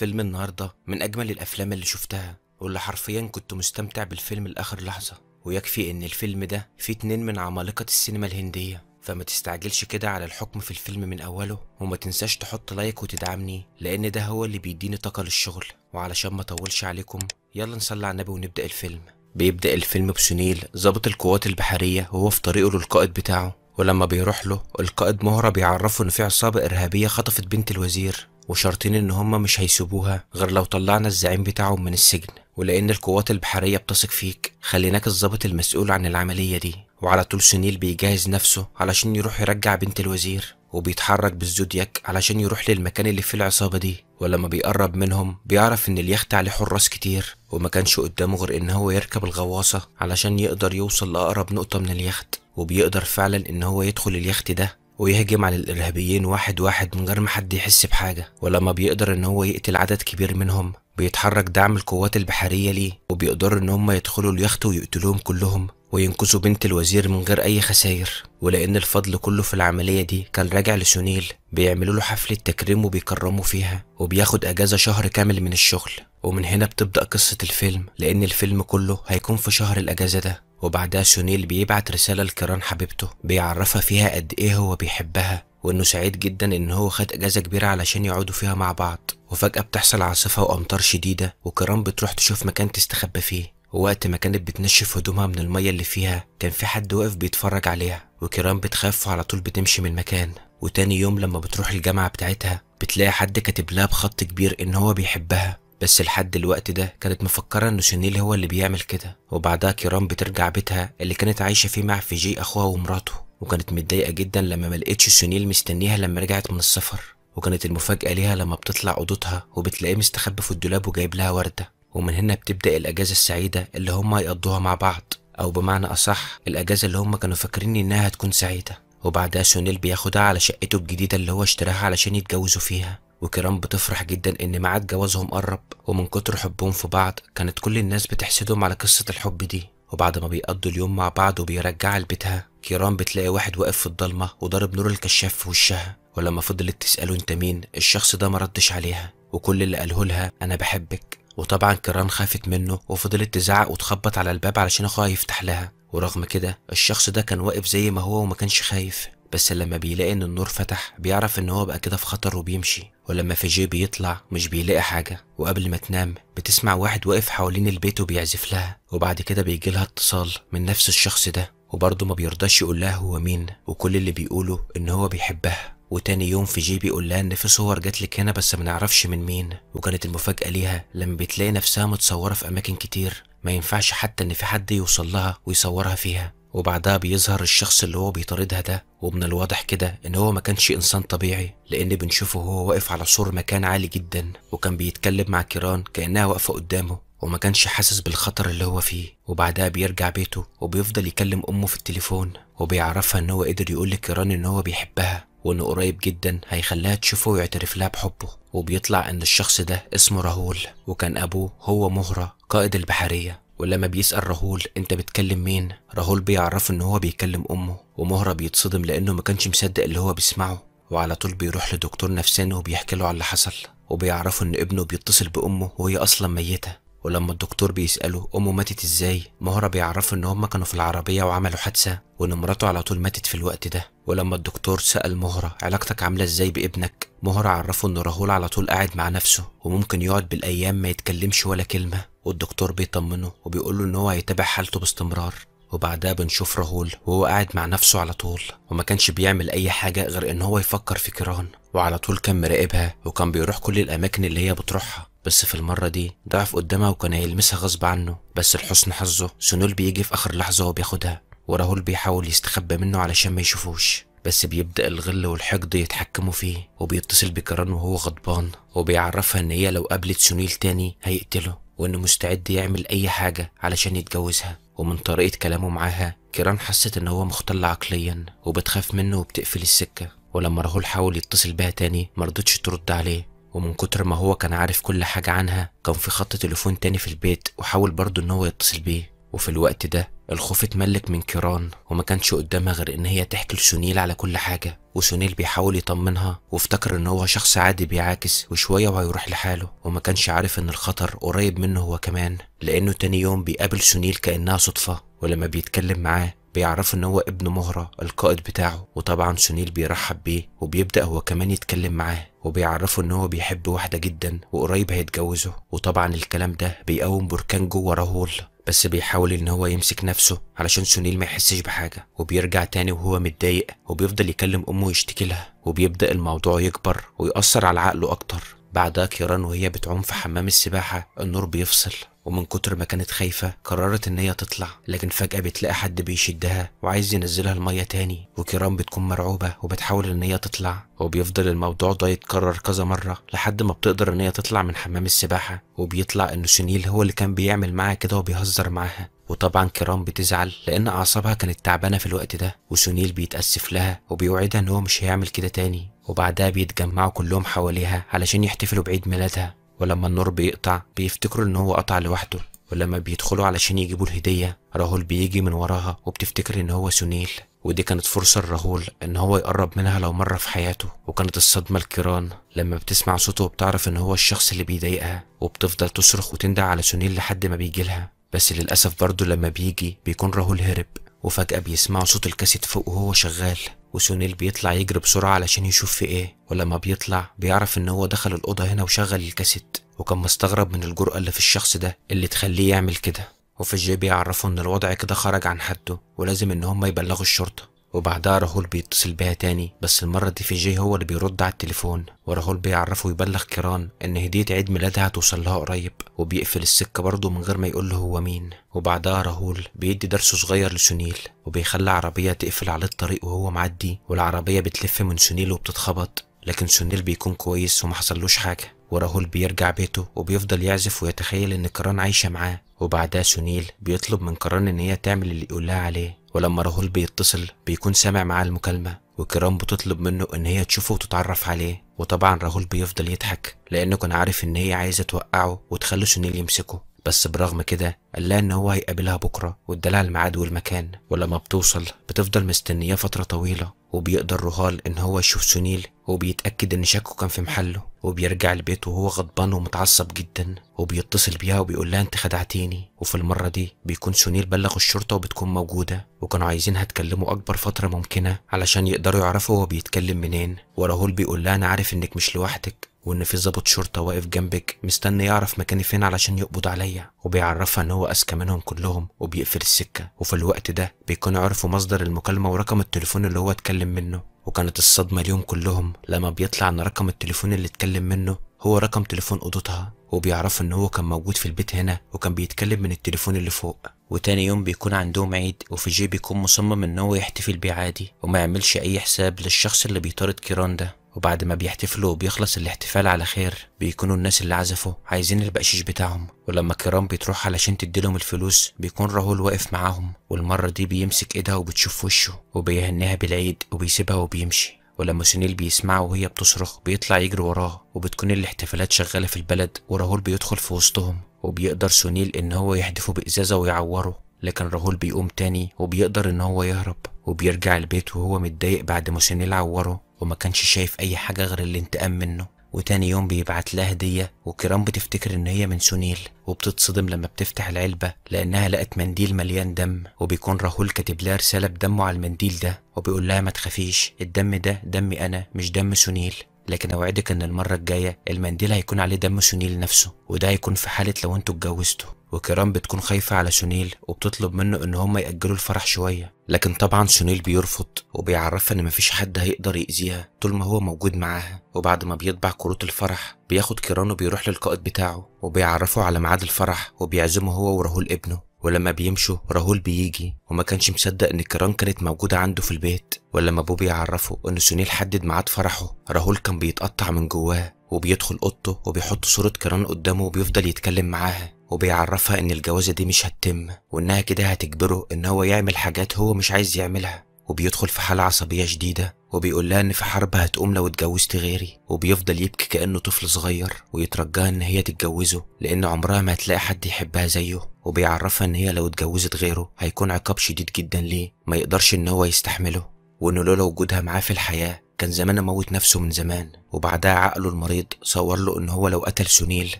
فيلم النهارده من أجمل الأفلام اللي شفتها واللي حرفيا كنت مستمتع بالفيلم لآخر لحظة ويكفي إن الفيلم ده فيه اتنين من عمالقة السينما الهندية فما تستعجلش كده على الحكم في الفيلم من أوله وما تنساش تحط لايك وتدعمني لأن ده هو اللي بيديني طاقة للشغل وعلشان ما أطولش عليكم يلا نصلي على النبي ونبدأ الفيلم بيبدأ الفيلم بسنيل ظابط القوات البحرية وهو في طريقه للقائد بتاعه ولما بيروح له القائد مهرة بيعرفه إن في عصابة إرهابية خطفت بنت الوزير وشرطين ان هما مش هيسيبوها غير لو طلعنا الزعيم بتاعهم من السجن ولان القوات البحريه بتثق فيك خليناك الظابط المسؤول عن العمليه دي وعلى طول سنيل بيجهز نفسه علشان يروح يرجع بنت الوزير وبيتحرك بالزودياك علشان يروح للمكان اللي فيه العصابه دي ولما بيقرب منهم بيعرف ان اليخت عليه حراس كتير وما كانش قدامه غير ان هو يركب الغواصه علشان يقدر يوصل لاقرب نقطه من اليخت وبيقدر فعلا ان هو يدخل اليخت ده ويهجم على الإرهابيين واحد واحد من غير ما حد يحس بحاجة ولما بيقدر إن هو يقتل عدد كبير منهم بيتحرك دعم القوات البحرية ليه وبيقدروا إن هم يدخلوا اليخت ويقتلوهم كلهم وينقذوا بنت الوزير من غير أي خساير ولأن الفضل كله في العملية دي كان راجع لسونيل بيعملوا له حفلة تكريم وبيكرموا فيها وبياخد أجازة شهر كامل من الشغل ومن هنا بتبدأ قصة الفيلم لأن الفيلم كله هيكون في شهر الأجازة ده وبعدها سونيل بيبعت رسالة لكيران حبيبته بيعرفها فيها قد إيه هو بيحبها وإنه سعيد جدا إن هو خد أجازة كبيرة علشان يقعدوا فيها مع بعض وفجأة بتحصل عاصفة وأمطار شديدة وكيران بتروح تشوف مكان تستخبى فيه ووقت ما كانت بتنشف هدومها من المية اللي فيها كان في حد واقف بيتفرج عليها وكيران بتخاف وعلى طول بتمشي من المكان وتاني يوم لما بتروح الجامعة بتاعتها بتلاقي حد كاتب لها بخط كبير إن هو بيحبها بس لحد الوقت ده كانت مفكرة إن شنيل هو اللي بيعمل كده وبعدها كيران بترجع بيتها اللي كانت عايشة فيه مع فيجي أخوها ومراته وكانت متضايقة جدا لما ملقتش شنيل مستنيها لما رجعت من السفر وكانت المفاجأة ليها لما بتطلع أوضتها وبتلاقيه مستخبي في الدولاب وجايب لها وردة ومن هنا بتبدأ الأجازة السعيدة اللي هما يقضوها مع بعض أو بمعنى أصح الأجازة اللي هما كانوا فاكرين إنها هتكون سعيدة وبعدها سونيل بياخدها على شقته الجديدة اللي هو اشتراها علشان يتجوزوا فيها وكرام بتفرح جدا ان ميعاد جوازهم قرب ومن كتر حبهم في بعض كانت كل الناس بتحسدهم على قصة الحب دي وبعد ما بيقضوا اليوم مع بعض وبيرجعها لبيتها كيران بتلاقي واحد واقف في الضلمة وضارب نور الكشاف في وشها ولما فضلت تسأله انت مين الشخص ده ما ردش عليها وكل اللي قاله لها انا بحبك وطبعا كيران خافت منه وفضلت تزعق وتخبط على الباب علشان اخوها يفتح لها ورغم كده الشخص ده كان واقف زي ما هو وما كانش خايف بس لما بيلاقي ان النور فتح بيعرف ان هو بقى كده في خطر وبيمشي ولما في جي بيطلع مش بيلاقي حاجة وقبل ما تنام بتسمع واحد واقف حوالين البيت وبيعزف لها وبعد كده بيجي لها اتصال من نفس الشخص ده وبرضه ما بيرضاش يقول لها هو مين وكل اللي بيقوله ان هو بيحبها وتاني يوم في جي بيقول لها ان في صور جات لك هنا بس ما نعرفش من مين وكانت المفاجأة ليها لما بتلاقي نفسها متصورة في أماكن كتير ما ينفعش حتى ان في حد يوصل لها ويصورها فيها وبعدها بيظهر الشخص اللي هو بيطاردها ده ومن الواضح كده ان هو ما كانش انسان طبيعي لان بنشوفه هو واقف على سور مكان عالي جدا وكان بيتكلم مع كيران كانها واقفه قدامه وما كانش حاسس بالخطر اللي هو فيه وبعدها بيرجع بيته وبيفضل يكلم امه في التليفون وبيعرفها ان هو قدر يقول لكيران ان هو بيحبها وانه قريب جدا هيخليها تشوفه ويعترف لها بحبه وبيطلع ان الشخص ده اسمه راهول وكان ابوه هو مهرة قائد البحرية ولما بيسأل راهول انت بتكلم مين راهول بيعرفه ان هو بيكلم امه ومهرة بيتصدم لانه ما كانش مصدق اللي هو بيسمعه وعلى طول بيروح لدكتور نفساني وبيحكي له على اللي حصل وبيعرفه ان ابنه بيتصل بامه وهي اصلا ميته ولما الدكتور بيسأله أمه ماتت إزاي مهرة بيعرفه إن هما كانوا في العربية وعملوا حادثة وإن مراته على طول ماتت في الوقت ده ولما الدكتور سأل مهرة علاقتك عاملة إزاي بابنك مهرة عرفه إن راهول على طول قاعد مع نفسه وممكن يقعد بالأيام ما يتكلمش ولا كلمة والدكتور بيطمنه وبيقوله إن هو هيتابع حالته باستمرار وبعدها بنشوف راهول وهو قاعد مع نفسه على طول وما كانش بيعمل أي حاجة غير إن هو يفكر في كيران وعلى طول كان مراقبها وكان بيروح كل الأماكن اللي هي بتروحها بس في المرة دي ضعف قدامها وكان هيلمسها غصب عنه بس لحسن حظه سنول بيجي في آخر لحظة وبياخدها وراهول بيحاول يستخبى منه علشان ما يشوفوش بس بيبدأ الغل والحقد يتحكموا فيه وبيتصل بكران وهو غضبان وبيعرفها إن هي لو قابلت سنيل تاني هيقتله وإنه مستعد يعمل أي حاجة علشان يتجوزها ومن طريقة كلامه معاها كيران حست إن هو مختل عقليا وبتخاف منه وبتقفل السكة ولما راهول حاول يتصل بها تاني مرضتش ترد عليه ومن كتر ما هو كان عارف كل حاجة عنها كان في خط تليفون تاني في البيت وحاول برضه إن هو يتصل بيه وفي الوقت ده الخوف اتملك من كيران وما كانش قدامها غير ان هي تحكي لسونيل على كل حاجة وسونيل بيحاول يطمنها وافتكر ان هو شخص عادي بيعاكس وشوية وهيروح لحاله وما كانش عارف ان الخطر قريب منه هو كمان لانه تاني يوم بيقابل سونيل كأنها صدفة ولما بيتكلم معاه بيعرفوا ان هو ابن مهرة القائد بتاعه وطبعا سنيل بيرحب بيه وبيبدأ هو كمان يتكلم معاه وبيعرفوا ان هو بيحب واحدة جدا وقريب هيتجوزه وطبعا الكلام ده بيقوم بركان جوه راهول بس بيحاول ان هو يمسك نفسه علشان سنيل ما يحسش بحاجة وبيرجع تاني وهو متضايق وبيفضل يكلم امه يشتكي لها وبيبدأ الموضوع يكبر ويأثر على عقله اكتر بعدها كيران وهي بتعوم في حمام السباحة النور بيفصل ومن كتر ما كانت خايفة قررت إن هي تطلع لكن فجأة بتلاقي حد بيشدها وعايز ينزلها المية تاني وكرام بتكون مرعوبة وبتحاول إن هي تطلع وبيفضل الموضوع ده يتكرر كذا مرة لحد ما بتقدر إن هي تطلع من حمام السباحة وبيطلع إن سنيل هو اللي كان بيعمل معاها كده وبيهزر معاها وطبعا كرام بتزعل لان اعصابها كانت تعبانه في الوقت ده وسنيل بيتاسف لها وبيوعدها ان هو مش هيعمل كده تاني وبعدها بيتجمعوا كلهم حواليها علشان يحتفلوا بعيد ميلادها ولما النور بيقطع بيفتكروا ان هو قطع لوحده ولما بيدخلوا علشان يجيبوا الهدية راهول بيجي من وراها وبتفتكر ان هو سنيل ودي كانت فرصة لراهول إن هو يقرب منها لو مرة في حياته وكانت الصدمة الكيران لما بتسمع صوته وبتعرف إن هو الشخص اللي بيضايقها وبتفضل تصرخ وتندع على سنيل لحد ما بيجي لها بس للأسف برضه لما بيجي بيكون راهول هرب وفجأة بيسمعوا صوت الكاسيت فوق وهو شغال وسونيل بيطلع يجري بسرعة علشان يشوف في ايه ولما بيطلع بيعرف ان هو دخل الأوضة هنا وشغل الكاسيت وكان مستغرب من الجرأة اللي في الشخص ده اللي تخليه يعمل كده وفي الجي بيعرفوا ان الوضع كده خرج عن حده ولازم ان هم يبلغوا الشرطة وبعدها راهول بيتصل بيها تاني بس المرة دي في جي هو اللي بيرد على التليفون وراهول بيعرفه يبلغ كيران ان هدية عيد ميلادها هتوصل لها قريب وبيقفل السكة برضه من غير ما يقول له هو مين وبعدها راهول بيدي درس صغير لسنيل وبيخلي عربية تقفل على الطريق وهو معدي والعربية بتلف من سنيل وبتتخبط لكن سنيل بيكون كويس ومحصلوش حاجة وراهول بيرجع بيته وبيفضل يعزف ويتخيل ان كيران عايشة معاه وبعدها سنيل بيطلب من كيران ان هي تعمل اللي يقولها عليه ولما راهول بيتصل بيكون سامع معاه المكالمة وكرام بتطلب منه إن هي تشوفه وتتعرف عليه وطبعا راهول بيفضل يضحك لأنه كان عارف إن هي عايزة توقعه وتخلي سنيل يمسكه بس برغم كده قال لها ان هو هيقابلها بكره وادالها الميعاد والمكان ولما بتوصل بتفضل مستنياه فتره طويله وبيقدر رهال ان هو يشوف سنيل وبيتاكد ان شكه كان في محله وبيرجع البيت وهو غضبان ومتعصب جدا وبيتصل بيها وبيقول لها انت خدعتيني وفي المرة دي بيكون سونيل بلغ الشرطة وبتكون موجودة وكانوا عايزينها تكلمه أكبر فترة ممكنة علشان يقدروا يعرفوا هو بيتكلم منين وراهول بيقول لها أنا عارف إنك مش لوحدك وان في ظابط شرطه واقف جنبك مستني يعرف مكاني فين علشان يقبض عليا وبيعرفها ان هو اذكى منهم كلهم وبيقفل السكه وفي الوقت ده بيكونوا عرفوا مصدر المكالمه ورقم التليفون اللي هو اتكلم منه وكانت الصدمه اليوم كلهم لما بيطلع ان رقم التليفون اللي اتكلم منه هو رقم تليفون اوضتها وبيعرفوا ان هو كان موجود في البيت هنا وكان بيتكلم من التليفون اللي فوق وتاني يوم بيكون عندهم عيد وفي جي بيكون مصمم ان هو يحتفل بيه عادي وما يعملش اي حساب للشخص اللي بيطارد كيران ده وبعد ما بيحتفلوا وبيخلص الاحتفال على خير بيكونوا الناس اللي عزفوا عايزين البقشيش بتاعهم ولما كرام بتروح علشان تديلهم الفلوس بيكون راهول واقف معاهم والمرة دي بيمسك ايدها وبتشوف وشه وبيهنيها بالعيد وبيسيبها وبيمشي ولما سنيل بيسمعه وهي بتصرخ بيطلع يجري وراها وبتكون الاحتفالات شغالة في البلد وراهول بيدخل في وسطهم وبيقدر سنيل ان هو يحدفه بإزازة ويعوره لكن راهول بيقوم تاني وبيقدر ان هو يهرب وبيرجع البيت وهو متضايق بعد ما سنيل عوره وما كانش شايف أي حاجة غير الانتقام منه وتاني يوم بيبعت لها هدية وكرام بتفتكر إن هي من سونيل وبتتصدم لما بتفتح العلبة لأنها لقت منديل مليان دم وبيكون راهول كاتب لها رسالة بدمه على المنديل ده وبيقول لها ما تخافيش الدم ده دمي أنا مش دم سونيل لكن اوعدك ان المره الجايه المنديل هيكون عليه دم سونيل نفسه وده هيكون في حاله لو انتوا اتجوزتوا وكرام بتكون خايفة على سونيل وبتطلب منه إن هما يأجلوا الفرح شوية لكن طبعا سونيل بيرفض وبيعرفها إن مفيش حد هيقدر يأذيها طول ما هو موجود معاها وبعد ما بيطبع كروت الفرح بياخد كيران وبيروح للقائد بتاعه وبيعرفه على ميعاد الفرح وبيعزمه هو ورهول ابنه ولما بيمشوا راهول بيجي وما كانش مصدق ان الكران كانت موجودة عنده في البيت ولما ابوه بيعرفه ان سونيل حدد ميعاد فرحه راهول كان بيتقطع من جواه وبيدخل اوضته وبيحط صورة كران قدامه وبيفضل يتكلم معاها وبيعرفها ان الجوازة دي مش هتتم وانها كده هتجبره ان هو يعمل حاجات هو مش عايز يعملها وبيدخل في حالة عصبية شديدة وبيقول لها ان في حرب هتقوم لو اتجوزت غيري وبيفضل يبكي كانه طفل صغير ويترجاها ان هي تتجوزه لان عمرها ما هتلاقي حد يحبها زيه وبيعرفها ان هي لو اتجوزت غيره هيكون عقاب شديد جدا ليه ما يقدرش ان هو يستحمله وانه لولا وجودها معاه في الحياه كان زمان موت نفسه من زمان وبعدها عقله المريض صور له ان هو لو قتل سنيل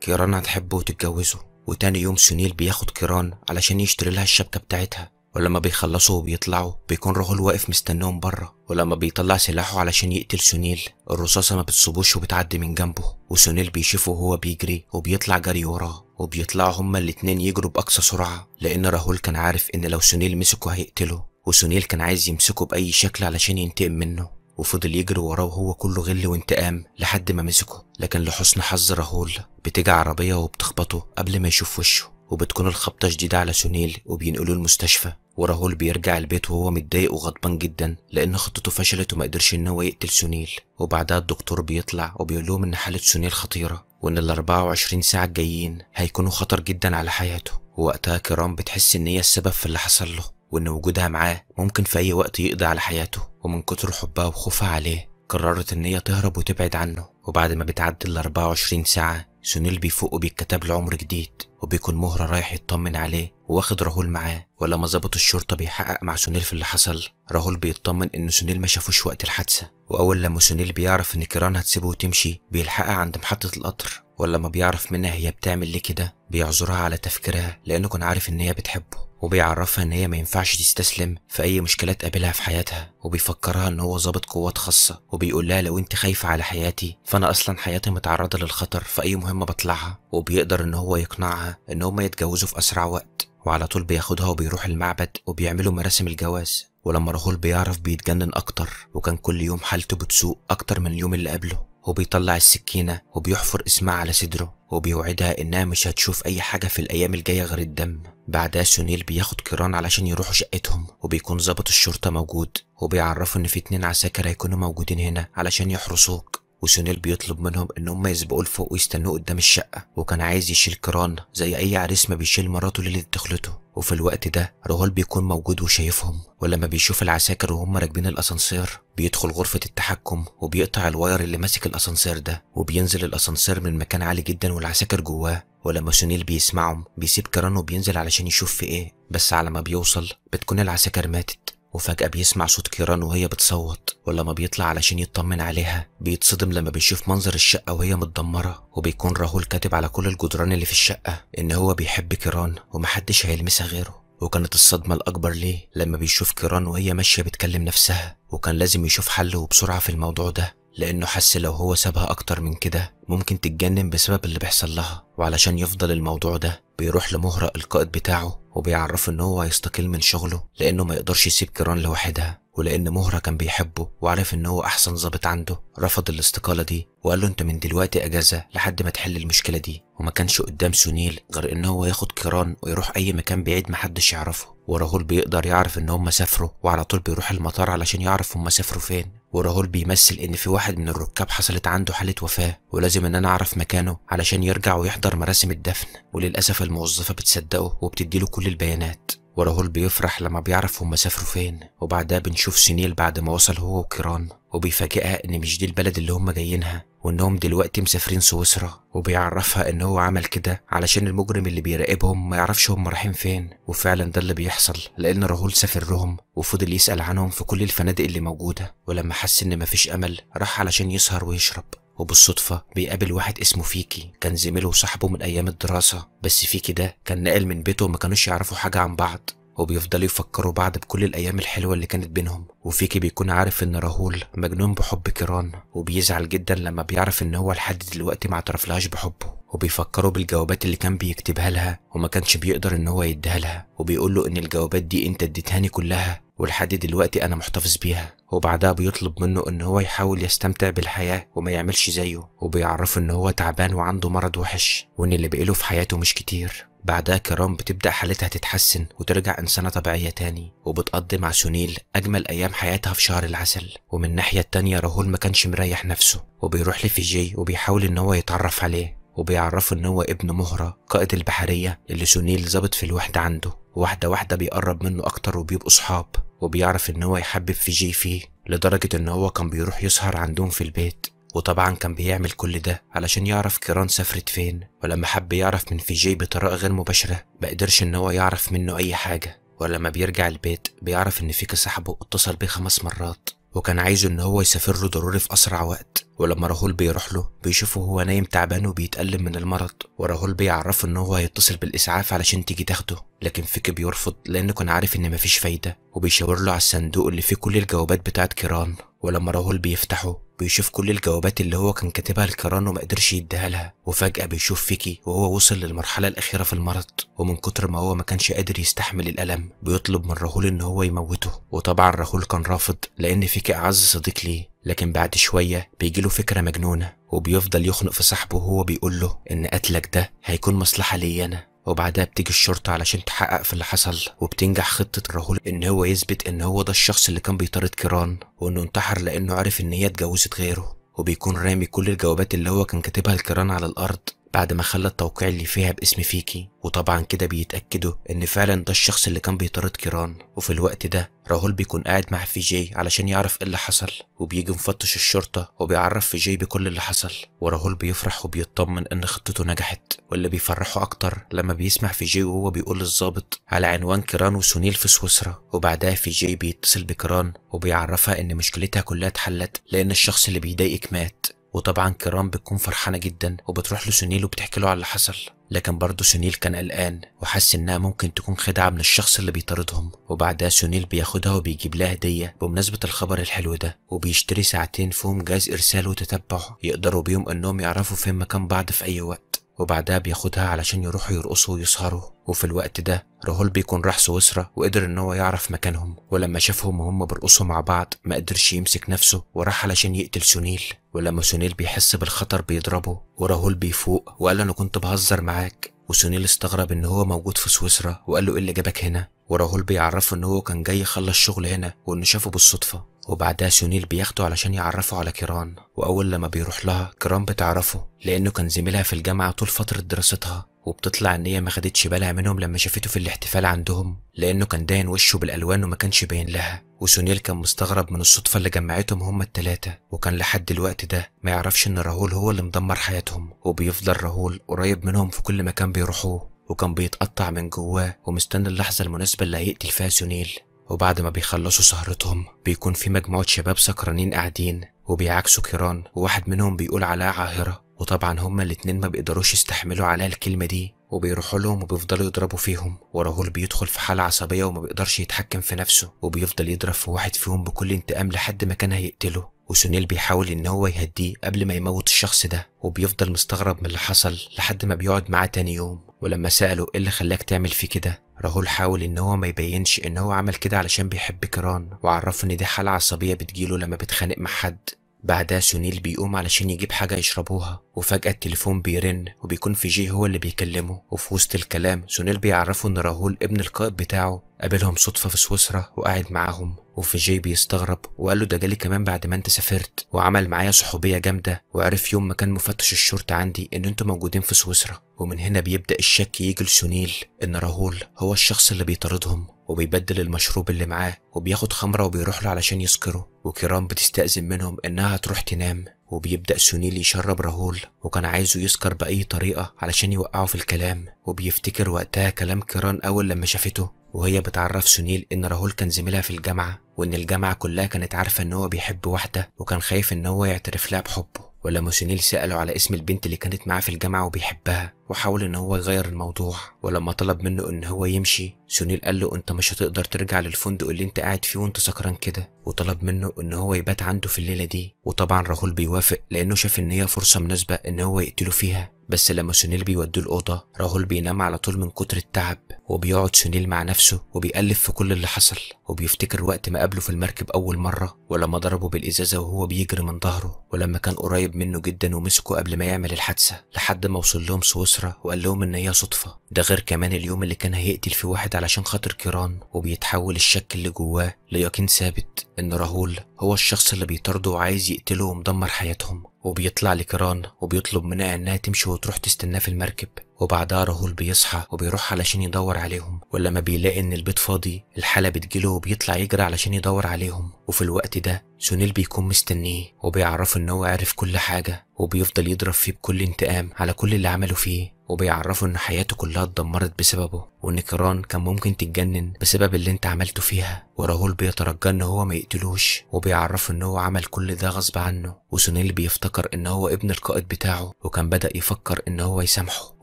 كيران هتحبه وتتجوزه وتاني يوم سنيل بياخد كيران علشان يشتري لها الشبكه بتاعتها ولما بيخلصوا وبيطلعوا بيكون رهول واقف مستناهم بره ولما بيطلع سلاحه علشان يقتل سونيل الرصاصة ما بتصبوش وبتعدي من جنبه وسونيل بيشوفه وهو بيجري وبيطلع جري وراه وبيطلعوا هما الاتنين يجروا بأقصى سرعة لأن راهول كان عارف إن لو سونيل مسكه هيقتله وسونيل كان عايز يمسكه بأي شكل علشان ينتقم منه وفضل يجري وراه وهو كله غل وانتقام لحد ما مسكه لكن لحسن حظ راهول بتيجي عربية وبتخبطه قبل ما يشوف وشه وبتكون الخبطة شديدة على سنيل وبينقلوه المستشفى وراهول بيرجع البيت وهو متضايق وغضبان جدا لأن خطته فشلت وما قدرش إن هو يقتل سنيل وبعدها الدكتور بيطلع وبيقول لهم إن حالة سنيل خطيرة وإن ال 24 ساعة الجايين هيكونوا خطر جدا على حياته ووقتها كرام بتحس إن هي السبب في اللي حصل له وإن وجودها معاه ممكن في أي وقت يقضي على حياته ومن كتر حبها وخوفها عليه قررت إن هي تهرب وتبعد عنه وبعد ما بتعدي ال 24 ساعة سنيل بيفوق وبيتكتب له عمر جديد وبيكون مهرة رايح يطمن عليه وواخد راهول معاه ولما ظابط الشرطة بيحقق مع سنيل في اللي حصل راهول بيطمن إن سنيل ما شافوش وقت الحادثة وأول لما سنيل بيعرف إن كيران هتسيبه وتمشي بيلحقها عند محطة القطر ولما بيعرف منها هي بتعمل ليه كده بيعذرها على تفكيرها لأنه كان عارف إن هي بتحبه وبيعرفها ان هي ما ينفعش تستسلم في اي مشكله تقابلها في حياتها وبيفكرها ان هو ظابط قوات خاصه وبيقول لها لو انت خايفه على حياتي فانا اصلا حياتي متعرضه للخطر في اي مهمه بطلعها وبيقدر ان هو يقنعها ان هم يتجوزوا في اسرع وقت وعلى طول بياخدها وبيروح المعبد وبيعملوا مراسم الجواز ولما راهول بيعرف بيتجنن اكتر وكان كل يوم حالته بتسوء اكتر من اليوم اللي قبله وبيطلع السكينة وبيحفر اسمها على صدره وبيوعدها انها مش هتشوف اي حاجه في الايام الجايه غير الدم بعدها سونيل بياخد كيران علشان يروحوا شقتهم وبيكون ظابط الشرطه موجود وبيعرفوا ان في اتنين عساكر هيكونوا موجودين هنا علشان يحرسوك وسونيل بيطلب منهم ان هم يسبقوه لفوق ويستنوه قدام الشقه وكان عايز يشيل كران زي اي عريس ما بيشيل مراته ليله دخلته وفي الوقت ده رهول بيكون موجود وشايفهم ولما بيشوف العساكر وهم راكبين الاسانسير بيدخل غرفة التحكم وبيقطع الواير اللي ماسك الاسانسير ده وبينزل الاسانسير من مكان عالي جدا والعساكر جواه ولما سونيل بيسمعهم بيسيب كران وبينزل علشان يشوف في ايه بس على ما بيوصل بتكون العساكر ماتت وفجأة بيسمع صوت كيران وهي بتصوت ولما بيطلع علشان يطمن عليها بيتصدم لما بيشوف منظر الشقة وهي متدمرة وبيكون راهول كاتب على كل الجدران اللي في الشقة إن هو بيحب كيران ومحدش هيلمسها غيره وكانت الصدمة الأكبر ليه لما بيشوف كيران وهي ماشية بتكلم نفسها وكان لازم يشوف حل وبسرعة في الموضوع ده لأنه حس لو هو سابها أكتر من كده ممكن تتجنن بسبب اللي بيحصل لها وعلشان يفضل الموضوع ده بيروح لمهرة القائد بتاعه وبيعرفه إن هو هيستقيل من شغله لأنه ما يقدرش يسيب كيران لوحدها ولأن مهرة كان بيحبه وعارف إن هو أحسن ظابط عنده رفض الاستقالة دي وقال له أنت من دلوقتي أجازة لحد ما تحل المشكلة دي وما كانش قدام سونيل غير إن هو ياخد كيران ويروح أي مكان بعيد محدش يعرفه وراهول بيقدر يعرف ان هما سافروا وعلى طول بيروح المطار علشان يعرف هما سافروا فين وراهول بيمثل ان في واحد من الركاب حصلت عنده حالة وفاة ولازم ان انا اعرف مكانه علشان يرجع ويحضر مراسم الدفن وللأسف الموظفة بتصدقه وبتديله كل البيانات وراهول بيفرح لما بيعرف هما سافروا فين وبعدها بنشوف سنيل بعد ما وصل هو وكيران وبيفاجئها ان مش دي البلد اللي هما جايينها وانهم دلوقتي مسافرين سويسرا وبيعرفها ان هو عمل كده علشان المجرم اللي بيراقبهم ما يعرفش هما رايحين فين وفعلا ده اللي بيحصل لان راهول سافر لهم وفضل يسال عنهم في كل الفنادق اللي موجوده ولما حس ان مفيش امل راح علشان يسهر ويشرب وبالصدفة بيقابل واحد اسمه فيكي كان زميله وصاحبه من أيام الدراسة بس فيكي ده كان ناقل من بيته وما كانوش يعرفوا حاجة عن بعض وبيفضلوا يفكروا بعض بكل الأيام الحلوة اللي كانت بينهم وفيكي بيكون عارف إن راهول مجنون بحب كيران وبيزعل جدا لما بيعرف إن هو لحد دلوقتي ما اعترفلهاش بحبه وبيفكروا بالجوابات اللي كان بيكتبها لها وما كانش بيقدر ان هو يديها لها وبيقول له ان الجوابات دي انت اديتهاني كلها ولحد دلوقتي أنا محتفظ بيها وبعدها بيطلب منه إن هو يحاول يستمتع بالحياة وما يعملش زيه وبيعرفه إن هو تعبان وعنده مرض وحش وإن اللي بقيله في حياته مش كتير بعدها كرام بتبدأ حالتها تتحسن وترجع إنسانة طبيعية تاني وبتقضي مع سونيل أجمل أيام حياتها في شهر العسل ومن الناحية التانية راهول ما كانش مريح نفسه وبيروح لفيجي وبيحاول إن هو يتعرف عليه وبيعرفوا إن هو ابن مهرة قائد البحرية اللي سونيل ظابط في الوحدة عنده واحدة واحدة بيقرب منه أكتر وبيبقوا صحاب وبيعرف إن هو يحبب في جي لدرجة إن هو كان بيروح يسهر عندهم في البيت وطبعا كان بيعمل كل ده علشان يعرف كيران سافرت فين ولما حب يعرف من فيجي بطريقة غير مباشرة مقدرش إن هو يعرف منه أي حاجة ولما بيرجع البيت بيعرف إن فيك صاحبه اتصل بيه خمس مرات وكان عايزه ان هو يسافر له ضروري في اسرع وقت ولما راهول بيروح له بيشوفه هو نايم تعبان وبيتألم من المرض وراهول بيعرفه ان هو هيتصل بالاسعاف علشان تيجي تاخده لكن فيك بيرفض لانه كان عارف ان مفيش فايده وبيشاور له على الصندوق اللي فيه كل الجوابات بتاعت كيران ولما راهول بيفتحه بيشوف كل الجوابات اللي هو كان كاتبها لكران وما قدرش يديها لها وفجأة بيشوف فيكي وهو وصل للمرحلة الأخيرة في المرض ومن كتر ما هو ما كانش قادر يستحمل الألم بيطلب من راهول إن هو يموته وطبعا راهول كان رافض لأن فيكي أعز صديق ليه لكن بعد شوية بيجيله فكرة مجنونة وبيفضل يخنق في صاحبه وهو بيقول له إن قتلك ده هيكون مصلحة لي أنا وبعدها بتيجي الشرطة علشان تحقق في اللي حصل وبتنجح خطة راهول إن هو يثبت إن هو ده الشخص اللي كان بيطارد كيران وإنه انتحر لأنه عرف إن هي اتجوزت غيره وبيكون رامي كل الجوابات اللي هو كان كاتبها لكيران على الأرض بعد ما خلى التوقيع اللي فيها باسم فيكي وطبعا كده بيتأكدوا إن فعلا ده الشخص اللي كان بيطارد كيران وفي الوقت ده راهول بيكون قاعد مع في جي علشان يعرف ايه اللي حصل وبيجي مفتش الشرطة وبيعرف في جي بكل اللي حصل وراهول بيفرح وبيطمن إن خطته نجحت واللي بيفرحه أكتر لما بيسمع في جي وهو بيقول للظابط على عنوان كيران وسونيل في سويسرا وبعدها في جي بيتصل بكيران وبيعرفها إن مشكلتها كلها اتحلت لأن الشخص اللي بيضايقك مات وطبعا كرام بتكون فرحانه جدا وبتروح لسنيل وبتحكي له على اللي حصل لكن برضه سنيل كان قلقان وحس انها ممكن تكون خدعه من الشخص اللي بيطاردهم وبعدها سنيل بياخدها وبيجيب لها هديه بمناسبه الخبر الحلو ده وبيشتري ساعتين فيهم جهاز ارسال وتتبع يقدروا بيهم انهم يعرفوا فين مكان بعض في اي وقت وبعدها بياخدها علشان يروحوا يرقصوا ويسهروا وفي الوقت ده رهول بيكون راح سويسرا وقدر ان هو يعرف مكانهم ولما شافهم وهم بيرقصوا مع بعض ما قدرش يمسك نفسه وراح علشان يقتل سونيل ولما سونيل بيحس بالخطر بيضربه وراهول بيفوق وقال انا كنت بهزر معاك وسونيل استغرب ان هو موجود في سويسرا وقال له ايه اللي جابك هنا وراهول بيعرفه ان هو كان جاي يخلص شغل هنا وانه شافه بالصدفه وبعدها سونيل بياخده علشان يعرفه على كيران وأول لما بيروح لها كيران بتعرفه لأنه كان زميلها في الجامعة طول فترة دراستها وبتطلع إن هي ما خدتش بالها منهم لما شافته في الاحتفال عندهم لأنه كان داين وشه بالألوان وما كانش باين لها وسونيل كان مستغرب من الصدفة اللي جمعتهم هما التلاتة وكان لحد الوقت ده ما يعرفش إن راهول هو اللي مدمر حياتهم وبيفضل راهول قريب منهم في كل مكان بيروحوه وكان بيتقطع من جواه ومستني اللحظة المناسبة اللي هيقتل فيها سونيل وبعد ما بيخلصوا سهرتهم بيكون في مجموعة شباب سكرانين قاعدين وبيعاكسوا كيران وواحد منهم بيقول عليها عاهرة وطبعا هما الاتنين ما بيقدروش يستحملوا عليها الكلمة دي وبيروحوا لهم وبيفضلوا يضربوا فيهم وراهول بيدخل في حالة عصبية وما بيقدرش يتحكم في نفسه وبيفضل يضرب في واحد فيهم بكل انتقام لحد ما كان هيقتله وسونيل بيحاول ان هو يهديه قبل ما يموت الشخص ده وبيفضل مستغرب من اللي حصل لحد ما بيقعد معاه تاني يوم ولما سأله ايه اللي خلاك تعمل فيه كده راهول حاول ان هو ما يبينش ان هو عمل كده علشان بيحب كيران وعرفه ان دي حالة عصبية بتجيله لما بيتخانق مع حد بعدها سونيل بيقوم علشان يجيب حاجة يشربوها وفجأة التليفون بيرن وبيكون في جي هو اللي بيكلمه وفي وسط الكلام سونيل بيعرفه إن راهول ابن القائد بتاعه قابلهم صدفة في سويسرا وقاعد معاهم وفي جي بيستغرب وقال له ده جالي كمان بعد ما انت سافرت وعمل معايا صحوبية جامدة وعرف يوم ما كان مفتش الشرطة عندي ان انتوا موجودين في سويسرا ومن هنا بيبدأ الشك يجي لسونيل ان راهول هو الشخص اللي بيطاردهم وبيبدل المشروب اللي معاه وبياخد خمرة وبيروح له علشان يسكره وكيران بتستأذن منهم إنها تروح تنام وبيبدأ سونيل يشرب راهول وكان عايزه يسكر بأي طريقة علشان يوقعه في الكلام وبيفتكر وقتها كلام كيران أول لما شافته وهي بتعرف سونيل إن راهول كان زميلها في الجامعة وإن الجامعة كلها كانت عارفة إن هو بيحب واحدة وكان خايف إن هو يعترف لها بحبه ولا موسينيل سأله على اسم البنت اللي كانت معاه في الجامعة وبيحبها وحاول إن هو يغير الموضوع ولما طلب منه إن هو يمشي سونيل قال له أنت مش هتقدر ترجع للفندق اللي أنت قاعد فيه وأنت سكران كده وطلب منه إن هو يبات عنده في الليلة دي وطبعا راهول بيوافق لأنه شاف إن هي فرصة مناسبة إن هو يقتله فيها بس لما سونيل بيودوه الأوضة راهول بينام على طول من كتر التعب وبيقعد سونيل مع نفسه وبيألف في كل اللي حصل وبيفتكر وقت ما قابله في المركب أول مرة ولما ضربه بالإزازة وهو بيجري من ظهره ولما كان قريب منه جدا ومسكه قبل ما يعمل الحادثة لحد ما وصل لهم سويسرا وقال لهم إن هي صدفة ده غير كمان اليوم اللي كان هيقتل فيه واحد علشان خاطر كيران وبيتحول الشك اللي جواه ليقين ثابت إن راهول هو الشخص اللي بيطرده وعايز يقتله ومدمر حياتهم وبيطلع لكيران وبيطلب منها إنها تمشي وتروح تستناه في المركب وبعدها راهول بيصحى وبيروح علشان يدور عليهم ولما بيلاقي ان البيت فاضي الحالة بتجيله وبيطلع يجري علشان يدور عليهم وفي الوقت ده سونيل بيكون مستنيه وبيعرفه ان هو عرف كل حاجة وبيفضل يضرب فيه بكل انتقام على كل اللي عمله فيه وبيعرفه ان حياته كلها اتدمرت بسببه وان كيران كان ممكن تتجنن بسبب اللي انت عملته فيها وراهول بيترجى ان هو ما يقتلوش وبيعرفه ان هو عمل كل ده غصب عنه وسونيل بيفتكر ان هو ابن القائد بتاعه وكان بدأ يفكر ان هو يسامحه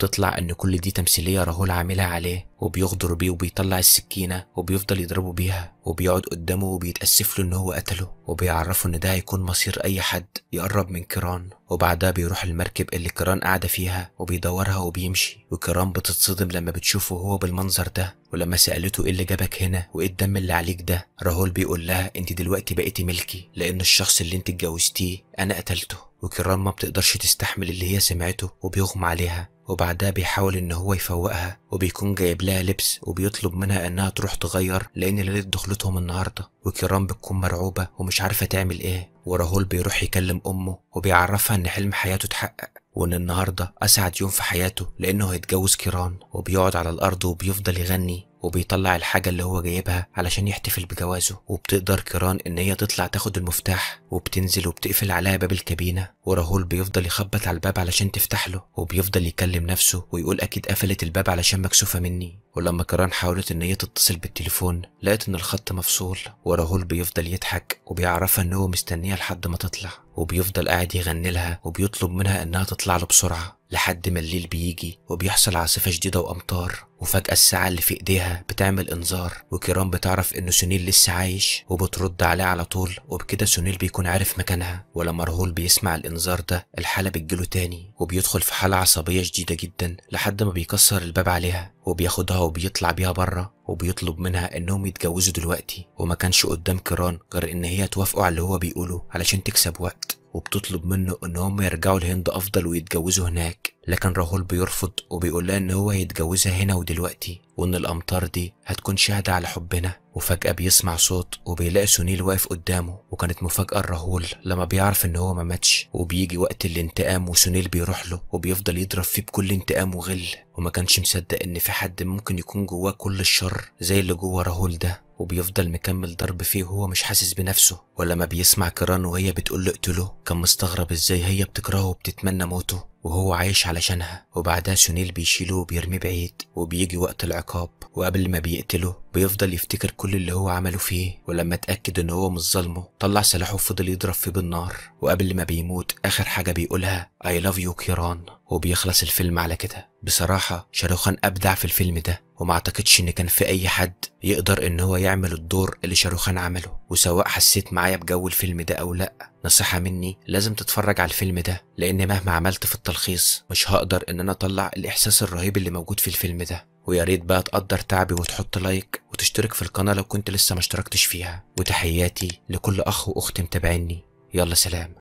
بتطلع ان كل دي تمثيلية راهول عاملها عليه وبيغدر بيه وبيطلع السكينة وبيفضل يضربه بيها وبيقعد قدامه وبيتأسف له إن هو قتله وبيعرفه إن ده هيكون مصير أي حد يقرب من كيران وبعدها بيروح المركب اللي كيران قاعدة فيها وبيدورها وبيمشي وكيران بتتصدم لما بتشوفه هو بالمنظر ده ولما سألته إيه اللي جابك هنا وإيه الدم اللي عليك ده راهول بيقول لها أنت دلوقتي بقيتي ملكي لأن الشخص اللي أنت اتجوزتيه أنا قتلته وكيران ما بتقدرش تستحمل اللي هي سمعته وبيغمى عليها وبعدها بيحاول إن هو يفوقها وبيكون جايب لها لبس وبيطلب منها انها تروح تغير لان ليله دخلتهم النهارده وكيران بتكون مرعوبه ومش عارفه تعمل ايه وراهول بيروح يكلم امه وبيعرفها ان حلم حياته اتحقق وان النهارده اسعد يوم في حياته لانه هيتجوز كيران وبيقعد على الارض وبيفضل يغني وبيطلع الحاجة اللي هو جايبها علشان يحتفل بجوازه وبتقدر كيران إن هي تطلع تاخد المفتاح وبتنزل وبتقفل عليها باب الكابينة وراهول بيفضل يخبط على الباب علشان تفتح له وبيفضل يكلم نفسه ويقول أكيد قفلت الباب علشان مكسوفة مني ولما كيران حاولت إن هي تتصل بالتليفون لقت إن الخط مفصول وراهول بيفضل يضحك وبيعرفها إن هو مستنيها لحد ما تطلع وبيفضل قاعد يغني لها وبيطلب منها إنها تطلع له بسرعة لحد ما الليل بيجي وبيحصل عاصفة شديدة وأمطار وفجأة الساعة اللي في إيديها بتعمل إنذار وكيران بتعرف إن سنيل لسه عايش وبترد عليه على طول وبكده سنيل بيكون عارف مكانها ولما رهول بيسمع الإنذار ده الحالة بتجيله تاني وبيدخل في حالة عصبية شديدة جدا لحد ما بيكسر الباب عليها وبياخدها وبيطلع بيها بره وبيطلب منها انهم يتجوزوا دلوقتي وما كانش قدام كيران غير ان هي توافقه على اللي هو بيقوله علشان تكسب وقت وبتطلب منه ان هم يرجعوا الهند افضل ويتجوزوا هناك لكن راهول بيرفض وبيقول لها ان هو هيتجوزها هنا ودلوقتي وإن الأمطار دي هتكون شهادة على حبنا وفجأة بيسمع صوت وبيلاقي سونيل واقف قدامه وكانت مفاجأة الرهول لما بيعرف إن هو ما ماتش وبيجي وقت الانتقام وسونيل بيروح له وبيفضل يضرب فيه بكل انتقام وغل وما كانش مصدق إن في حد ممكن يكون جواه كل الشر زي اللي جوه راهول ده وبيفضل مكمل ضرب فيه وهو مش حاسس بنفسه ولما بيسمع كران وهي بتقول له اقتله كان مستغرب ازاي هي بتكرهه وبتتمنى موته وهو عايش علشانها وبعدها سنيل بيشيله وبيرميه بعيد وبيجي وقت العقاب وقبل ما بيقتله بيفضل يفتكر كل اللي هو عمله فيه ولما اتأكد ان هو مش ظالمه طلع سلاحه وفضل يضرب فيه بالنار وقبل ما بيموت اخر حاجة بيقولها اي لاف يو كيران وبيخلص الفيلم على كده بصراحة شاروخان أبدع في الفيلم ده وما اعتقدش ان كان في اي حد يقدر ان هو يعمل الدور اللي شاروخان عمله وسواء حسيت معايا بجو الفيلم ده او لا نصيحة مني لازم تتفرج على الفيلم ده لان مهما عملت في التلخيص مش هقدر ان انا اطلع الاحساس الرهيب اللي موجود في الفيلم ده ويا ريت بقى تقدر تعبي وتحط لايك وتشترك في القناة لو كنت لسه ما اشتركتش فيها وتحياتي لكل أخ وأخت متابعيني يلا سلام